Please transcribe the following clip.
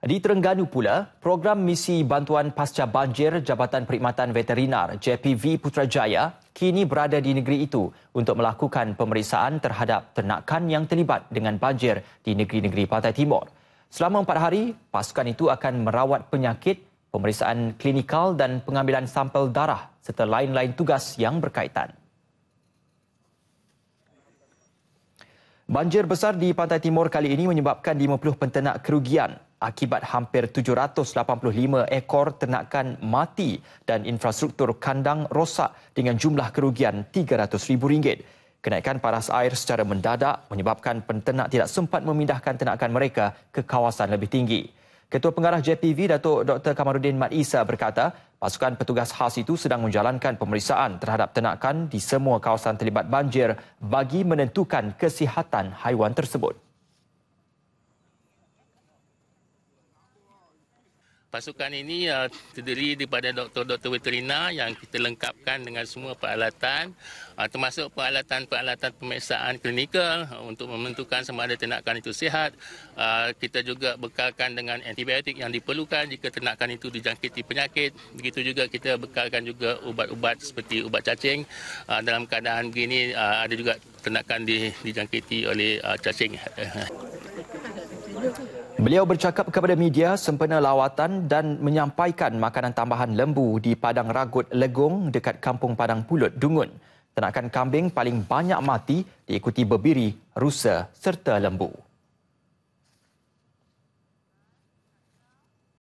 Di Terengganu pula, program misi bantuan pasca banjir Jabatan Perkhidmatan Veterinar JPV Putrajaya kini berada di negeri itu untuk melakukan pemeriksaan terhadap ternakan yang terlibat dengan banjir di negeri-negeri Pantai Timur. Selama empat hari, pasukan itu akan merawat penyakit, pemeriksaan klinikal dan pengambilan sampel darah serta lain-lain tugas yang berkaitan. Banjir besar di Pantai Timur kali ini menyebabkan 50 penternak kerugian akibat hampir 785 ekor ternakan mati dan infrastruktur kandang rosak dengan jumlah kerugian RM300,000. Kenaikan paras air secara mendadak menyebabkan penternak tidak sempat memindahkan ternakan mereka ke kawasan lebih tinggi. Ketua Pengarah JPV Datuk Dr. Kamarudin Mat Isa berkata, pasukan petugas khas itu sedang menjalankan pemeriksaan terhadap ternakan di semua kawasan terlibat banjir bagi menentukan kesihatan haiwan tersebut. Pasukan ini uh, terdiri daripada doktor-doktor veterina yang kita lengkapkan dengan semua peralatan uh, termasuk peralatan-peralatan pemeriksaan klinikal uh, untuk menentukan sama ada ternakan itu sihat. Uh, kita juga bekalkan dengan antibiotik yang diperlukan jika ternakan itu dijangkiti penyakit. Begitu juga kita bekalkan juga ubat-ubat seperti ubat cacing. Uh, dalam keadaan begini uh, ada juga ternakan di, dijangkiti oleh uh, cacing. Beliau bercakap kepada media sempena lawatan dan menyampaikan makanan tambahan lembu di Padang Ragut Legong dekat Kampung Padang Pulut, Dungun. Tenakan kambing paling banyak mati diikuti bebiri, rusa serta lembu.